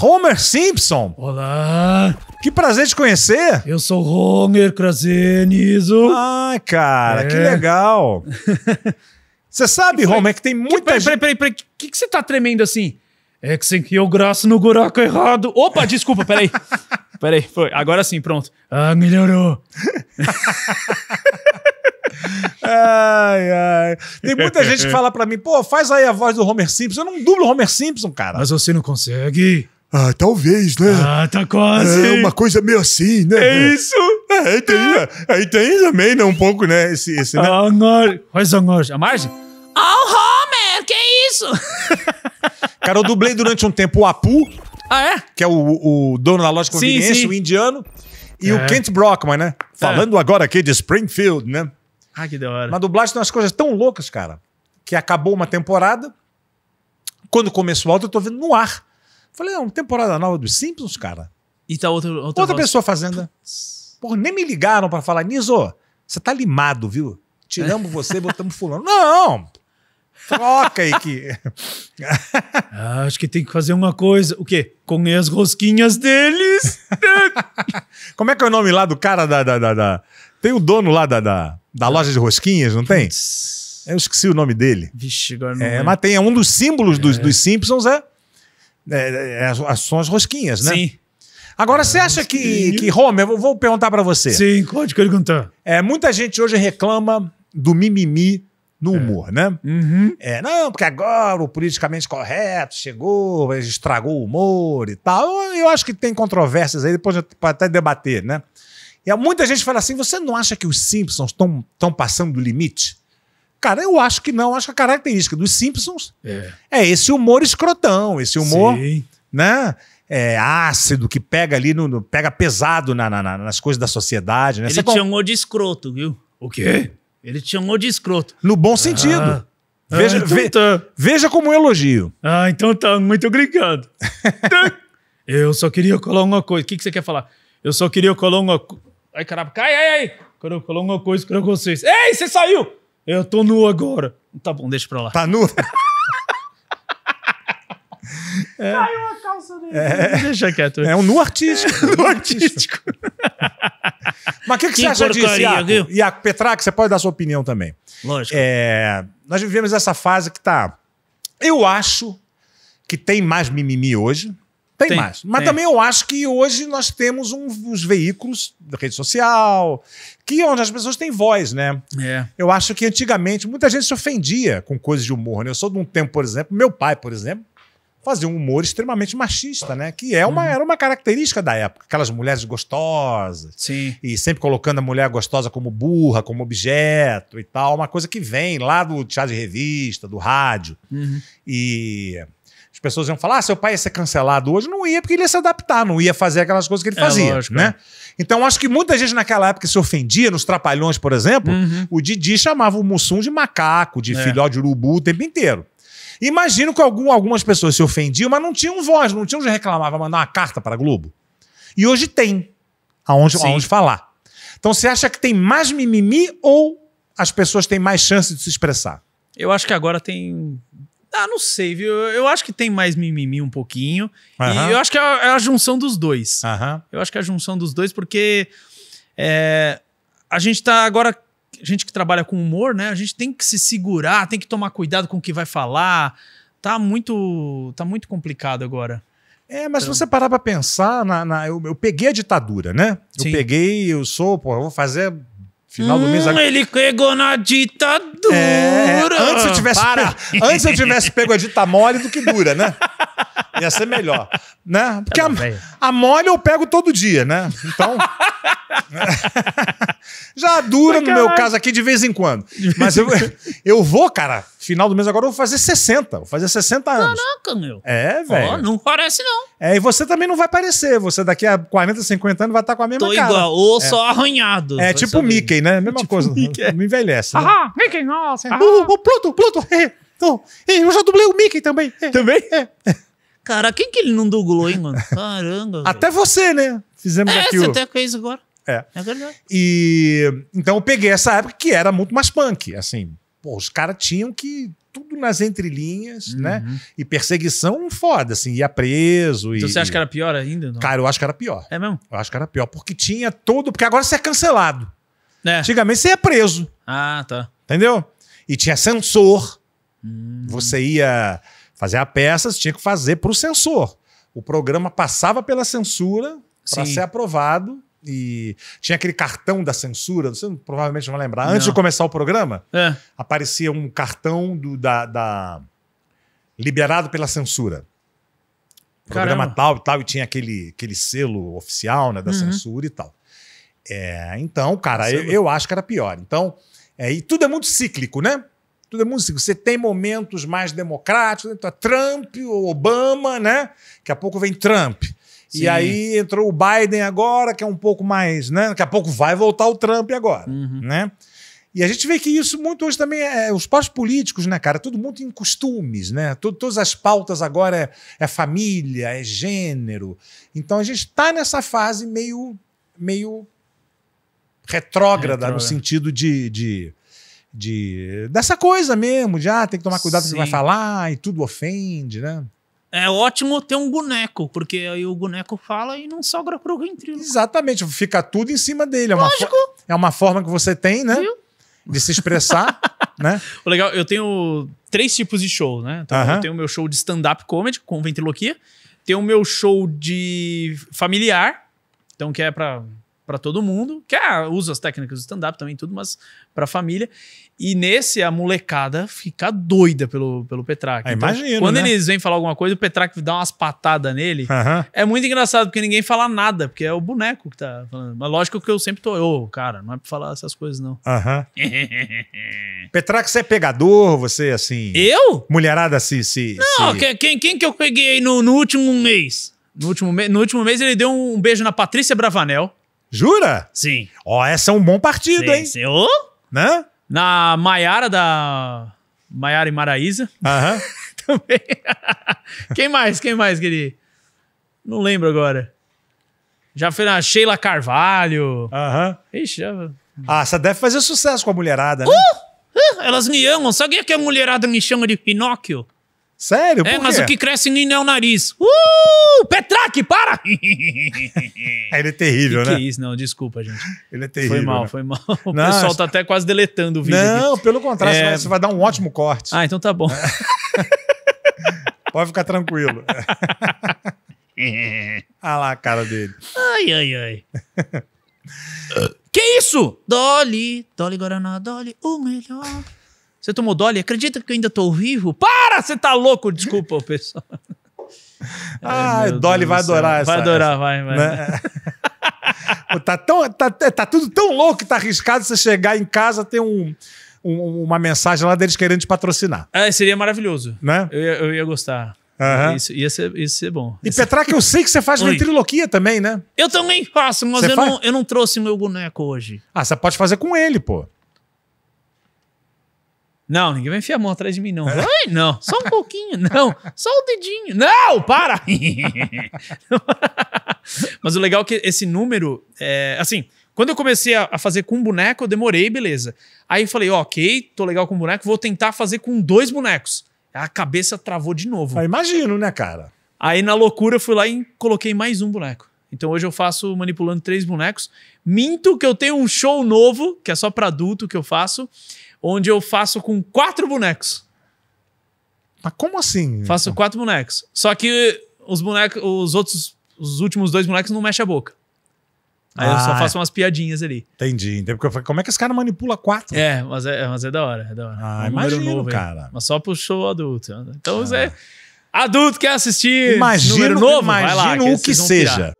Homer Simpson. Olá. Que prazer te conhecer. Eu sou Homer Krazenizo. Ah, cara, é. que legal. Você sabe, que Homer, que tem muita que, peraí, gente... Peraí, peraí, O que, que você tá tremendo assim? É que você enfiou o graço no buraco errado. Opa, desculpa, peraí. peraí, foi. Agora sim, pronto. Ah, melhorou. ai, ai. Tem muita gente que fala para mim, pô, faz aí a voz do Homer Simpson. Eu não dublo Homer Simpson, cara. Mas você não consegue. Ah, talvez, né? Ah, tá quase. É uma coisa meio assim, né? É isso? É, é aí tem, é. é. aí tem também, né? Um pouco, né? Esse, esse né? Ah, nor... Quais são nós? A margem? Oh, Homer, que isso? Cara, eu dublei durante um tempo o Apu. Ah, é? Que é o, o dono da loja conveniência, sim, sim. o indiano. E é. o Kent Brockman, né? É. Falando agora aqui de Springfield, né? Ah, que da hora. Mas dublagem tem umas coisas tão loucas, cara, que acabou uma temporada. Quando começou a outra, eu tô vendo no ar. Falei, é uma temporada nova dos Simpsons, cara. E tá outra Outra, outra pessoa fazendo. Porra, nem me ligaram para falar, Niso, você tá limado, viu? Tiramos você, botamos fulano. Não! Troca aí que. Ah, acho que tem que fazer uma coisa. O quê? Comer as rosquinhas deles. Como é que é o nome lá do cara da. da, da, da... Tem o dono lá da, da, da loja de rosquinhas, não tem? Eu esqueci o nome dele. Vixe, agora não. É, Mas tem é um dos símbolos é. dos, dos Simpsons, é é, é, é, as, são as rosquinhas, né? Sim. Agora, você acha que, que Homer, eu vou perguntar para você. Sim, pode perguntar. É, muita gente hoje reclama do mimimi no é. humor, é. né? Uhum. É, não, porque agora o politicamente correto chegou, estragou o humor e tal. Eu, eu acho que tem controvérsias aí, depois para até debater, né? E muita gente fala assim: você não acha que os Simpsons estão passando do limite? Cara, eu acho que não. Acho que a característica dos Simpsons é, é esse humor escrotão, esse humor, Sim. né? É, ácido que pega ali, no, no pega pesado na, na, nas coisas da sociedade. Né? Ele Você te chamou de escroto, viu? O quê? Ele te chamou de escroto. No bom sentido. Ah. ah veja, ah, então ve, tá. veja como um elogio. Ah, então tá. Muito obrigado. eu só queria colar uma coisa. O que, que você quer falar? Eu só queria colar uma... Ai, caramba. cai, ai, ai. Quero uma coisa pra vocês. Ei, você saiu! Eu tô nu agora. Tá bom, deixa pra lá. Tá nu? É. Caiu a calça dele. É. Deixa quieto. É um nu artístico. É, nu artístico. Mas o que, que, que, você acha disso, Iaco? a Iaco Petrac, você pode dar sua opinião também. Lógico. É, nós vivemos essa fase que tá... Eu acho que tem mais mimimi hoje. Tem, tem mais. Mas tem. também eu acho que hoje nós temos um, veículos da rede social, que é onde as pessoas têm voz, né? É. Eu acho que antigamente muita gente se ofendia com coisas de humor, né? Eu sou de um tempo, por exemplo, meu pai, por exemplo, fazia um humor extremamente machista, né? Que é uma, uhum. era uma característica da época. Aquelas mulheres gostosas. Sim. E sempre colocando a mulher gostosa como burra, como objeto e tal. Uma coisa que vem lá do chá de revista, do rádio. Uhum. E as pessoas iam falar, ah, seu pai ia ser cancelado hoje. Não ia, porque ele ia se adaptar, não ia fazer aquelas coisas que ele é, fazia. Lógico, né? É. Então, acho que muita gente naquela época se ofendia, nos Trapalhões, por exemplo, uhum. o Didi chamava o Mussum de macaco, de é. filhote de urubu o tempo inteiro. Imagino que algum, algumas pessoas se ofendiam, mas não tinham voz, não tinham onde reclamar, vai mandar uma carta para a Globo. E hoje tem, aonde, aonde falar. Então, você acha que tem mais mimimi ou as pessoas têm mais chance de se expressar? Eu acho que agora tem ah, não sei, viu? Eu acho que tem mais mimimi um pouquinho. E eu acho que é a, é a junção dos dois. Eu acho que é a junção dos dois, porque é, a gente tá agora. A gente que trabalha com humor, né? A gente tem que se segurar, tem que tomar cuidado com o que vai falar. Tá muito, tá muito complicado agora. É, mas se então você parar pra pensar, na, na eu, eu, peguei a ditadura, né? Sim. Eu peguei, eu sou, pô, eu vou fazer Final do mês. Hum, ele pegou na ditadura. É, é, é. antes, eu tivesse Pego, antes eu tivesse pego a dita mole do que dura, né? Ia ser melhor. Né? Porque tá bom, a, a, mole eu pego todo dia, né? Então. Já dura, no meu caso aqui, de vez em quando. Mas eu, eu vou, cara, final do mês agora eu vou fazer 60. Vou fazer 60 anos. Caraca, meu. É, velho. Oh, não parece, não. É, e você também não vai parecer. Você daqui a 40, 50 anos vai estar tá com a mesma Tô cara. igual, ou é. só arranhado. É tipo o Mickey, né? Mesma tipo coisa. Mickey. É. Não envelhece. Né? Ah, Mickey, nossa. É. Ah. O, o Pluto, Pluto. Ei, eu já dublei o Mickey também. Também? É. Cara, quem que ele não dublou, hein, mano? Caramba. Até você, né? Fizemos é, aqui você o... até fez agora. É. É verdade. E então eu peguei essa época que era muito mais punk, assim. Pô, os caras tinham que tudo nas entrelinhas, uhum. né? E perseguição foda, assim, ia preso. Então e, você acha que era pior ainda? Não? Cara, eu acho que era pior. É mesmo? Eu acho que era pior, porque tinha todo. Porque agora você é cancelado. É. Antigamente você ia preso. Ah, tá. Entendeu? E tinha censor. Hum. Você ia fazer a peça, você tinha que fazer pro censor. O programa passava pela censura para ser aprovado e tinha aquele cartão da censura, você provavelmente não vai lembrar. Antes de começar o programa, é. aparecia um cartão do, da, da, liberado pela censura. Caramba. Programa tal e tal, e tinha aquele, aquele selo oficial né, da uhum. censura e tal. É, então, cara, é eu, eu, acho que era pior. Então, é, e tudo é muito cíclico, né? Tudo é muito cíclico. Você tem momentos mais democráticos, então, Trump, Obama, né? Daqui a pouco vem Trump. Sim. E aí entrou o Biden agora, que é um pouco mais, né? Daqui a pouco vai voltar o Trump agora, uhum. né? E a gente vê que isso muito hoje também é, é os partidos políticos, né, cara? Todo mundo em costumes, né? todas as pautas agora é, é, família, é gênero. Então a gente está nessa fase meio, meio retrógrada, no sentido de, de, de, dessa coisa mesmo, de ah, tem que tomar cuidado com o que vai falar e tudo ofende, né? É ótimo ter um boneco, porque aí o boneco fala e não sobra pro ventríloco. Exatamente, fica tudo em cima dele. É Lógico. Uma é uma forma que você tem, né? Viu? De se expressar, né? O legal, eu tenho três tipos de show, né? Então, uh -huh. Eu tenho o meu show de stand-up comedy com ventriloquia, tenho o meu show de familiar, então que é para para todo mundo, que é, usa as técnicas do stand-up também, tudo, mas para família. E nesse, a molecada fica doida pelo, pelo Petrac. Ah, então, imagino, quando né? eles vêm falar alguma coisa, o Petrac dá umas patadas nele. É muito engraçado, porque ninguém fala nada, porque é o boneco que tá falando. Mas lógico que eu sempre tô, ô, oh, cara, não é pra falar essas coisas, não. Uhum. Petrac, você é pegador, você assim. Eu? Mulherada se. se não, se... Quem, quem que eu peguei no, no último mês? No último, no último mês ele deu um beijo na Patrícia Bravanel. Jura? Sim. Ó, essa é um bom partido, sim, hein? Sim. Né? Na Maiara da. Maiara e Maraísa. Aham. Também. Quem mais? Quem mais, querido? Não lembro agora. Já foi na Sheila Carvalho. Aham. Ixi, já. Ah, você deve fazer sucesso com a mulherada, né? Uh! uh elas me amam. Sabe o que é a mulherada me chama de Pinóquio? Sério? É, Por é, mas o que cresce nem é o nariz. Uh! Petraque, para! ele é terrível, que né? Que é isso, não, desculpa, gente. Ele é terrível. Foi mal, né? foi mal. O não, pessoal tá até quase deletando o vídeo. Não, aqui. pelo contrário, é... você vai dar um ótimo corte. Ah, então tá bom. É. Pode ficar tranquilo. Olha lá a cara dele. Ai, ai, ai. que isso? Dolly, Dolly Guaraná, Dolly, o melhor. Você tomou Dolly? Acredita que eu ainda tô vivo? Para! Você tá louco! Desculpa, pessoal. ah, Ai, Dolly Deus vai adorar essa. Vai adorar, essa, vai, vai. Né? vai. tá, tão, tá, é, tá tudo tão louco que tá arriscado você chegar em casa ter um uma mensagem lá deles querendo te patrocinar. É, seria maravilhoso. Né? Eu, ia, eu ia gostar. Uhum. Isso, ia ser, ia ser bom. E Petraca, eu sei que você faz ventriloquia também, né? Eu também faço, mas eu não, eu não, trouxe meu boneco hoje. Ah, você pode fazer com ele, pô. Não, ninguém vai enfiar a mão atrás de mim, não. É. Ai, não, só um pouquinho, não, só o dedinho. Não, para! Mas o legal é que esse número, é, assim, quando eu comecei a, fazer com um boneco, eu demorei, beleza. Aí eu falei, ok, tô legal com um boneco, vou tentar fazer com dois bonecos. A cabeça travou de novo. imagino, né, cara? Aí na loucura eu fui lá e coloquei mais um boneco. Então hoje eu faço manipulando três bonecos. Minto que eu tenho um show novo, que é só para adulto que eu faço onde eu faço com quatro bonecos. Mas como assim? Faço quatro bonecos. Só que os bonecos, os outros, os últimos dois bonecos não mexem a boca. Aí ah, eu só ah, é. faço umas piadinhas ali. Entendi. Porque eu falei, como é que esse cara manipula quatro? É, mas é, mas é da hora, é da hora. Ah, é um imagino, novo, cara. Aí. Mas só pro show adulto. Então, ah. você, adulto quer assistir imagino, número novo, imagino vai lá, o que, que seja. Pirar.